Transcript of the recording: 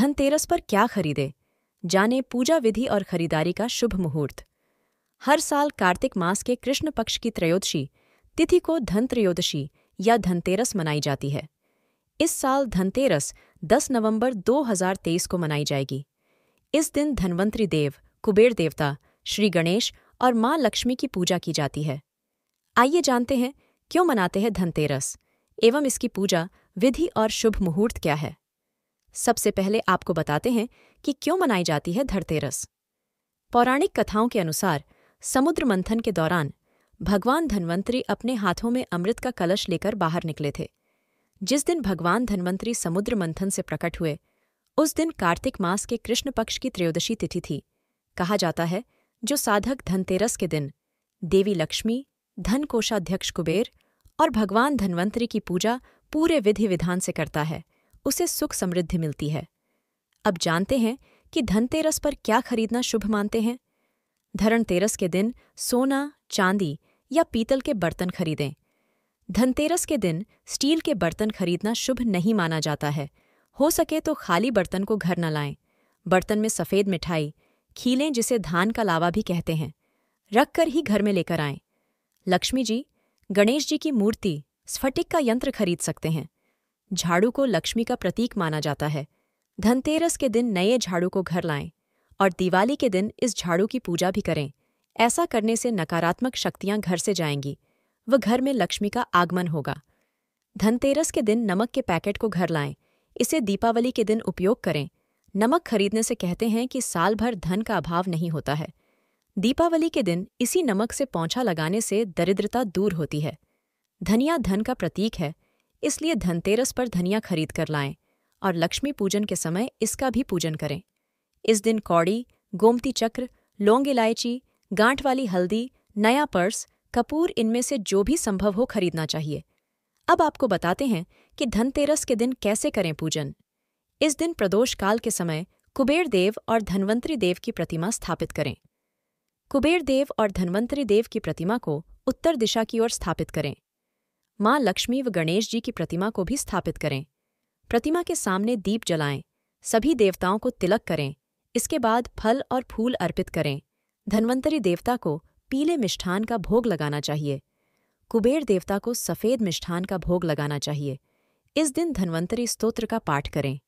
धनतेरस पर क्या खरीदे जाने पूजा विधि और खरीदारी का शुभ मुहूर्त हर साल कार्तिक मास के कृष्ण पक्ष की त्रयोदशी तिथि को धन त्रयोदशी या धनतेरस मनाई जाती है इस साल धनतेरस 10 नवंबर 2023 को मनाई जाएगी इस दिन धनवंतरी देव कुबेर देवता श्री गणेश और मां लक्ष्मी की पूजा की जाती है आइए जानते हैं क्यों मनाते हैं धनतेरस एवं इसकी पूजा विधि और शुभ मुहूर्त क्या है सबसे पहले आपको बताते हैं कि क्यों मनाई जाती है धरतेरस पौराणिक कथाओं के अनुसार समुद्र मंथन के दौरान भगवान धन्वंतरी अपने हाथों में अमृत का कलश लेकर बाहर निकले थे जिस दिन भगवान धन्वंतरी समुद्र मंथन से प्रकट हुए उस दिन कार्तिक मास के कृष्ण पक्ष की त्रयोदशी तिथि थी कहा जाता है जो साधक धनतेरस के दिन देवी लक्ष्मी धन कोषाध्यक्ष कुबेर और भगवान धन्वंतरी की पूजा पूरे विधि विधान से करता है उसे सुख समृद्धि मिलती है अब जानते हैं कि धनतेरस पर क्या खरीदना शुभ मानते हैं धरणतेरस के दिन सोना चांदी या पीतल के बर्तन खरीदें धनतेरस के दिन स्टील के बर्तन खरीदना शुभ नहीं माना जाता है हो सके तो खाली बर्तन को घर न लाएं बर्तन में सफ़ेद मिठाई खीलें जिसे धान का लावा भी कहते हैं रखकर ही घर में लेकर आएं लक्ष्मी जी गणेश जी की मूर्ति स्फटिक का यंत्र खरीद सकते हैं झाड़ू को लक्ष्मी का प्रतीक माना जाता है धनतेरस के दिन नए झाड़ू को घर लाएं और दिवाली के दिन इस झाड़ू की पूजा भी करें ऐसा करने से नकारात्मक शक्तियां घर से जाएंगी व घर में लक्ष्मी का आगमन होगा धनतेरस के दिन नमक के पैकेट को घर लाएं इसे दीपावली के दिन उपयोग करें नमक खरीदने से कहते हैं कि साल भर धन का अभाव नहीं होता है दीपावली के दिन इसी नमक से पौछा लगाने से दरिद्रता दूर होती है धनिया धन का प्रतीक है इसलिए धनतेरस पर धनिया खरीद कर लाएं और लक्ष्मी पूजन के समय इसका भी पूजन करें इस दिन कौड़ी गोमती चक्र लौंग इलायची गांठ वाली हल्दी नया पर्स कपूर इनमें से जो भी संभव हो खरीदना चाहिए अब आपको बताते हैं कि धनतेरस के दिन कैसे करें पूजन इस दिन प्रदोष काल के समय कुबेर देव और धनवंतरी देव की प्रतिमा स्थापित करें कुबेर देव और धनवंतरी देव की प्रतिमा को उत्तर दिशा की ओर स्थापित करें माँ लक्ष्मी व गणेश जी की प्रतिमा को भी स्थापित करें प्रतिमा के सामने दीप जलाएं सभी देवताओं को तिलक करें इसके बाद फल और फूल अर्पित करें धन्वंतरी देवता को पीले मिष्ठान का भोग लगाना चाहिए कुबेर देवता को सफ़ेद मिष्ठान का भोग लगाना चाहिए इस दिन धन्वंतरी स्तोत्र का पाठ करें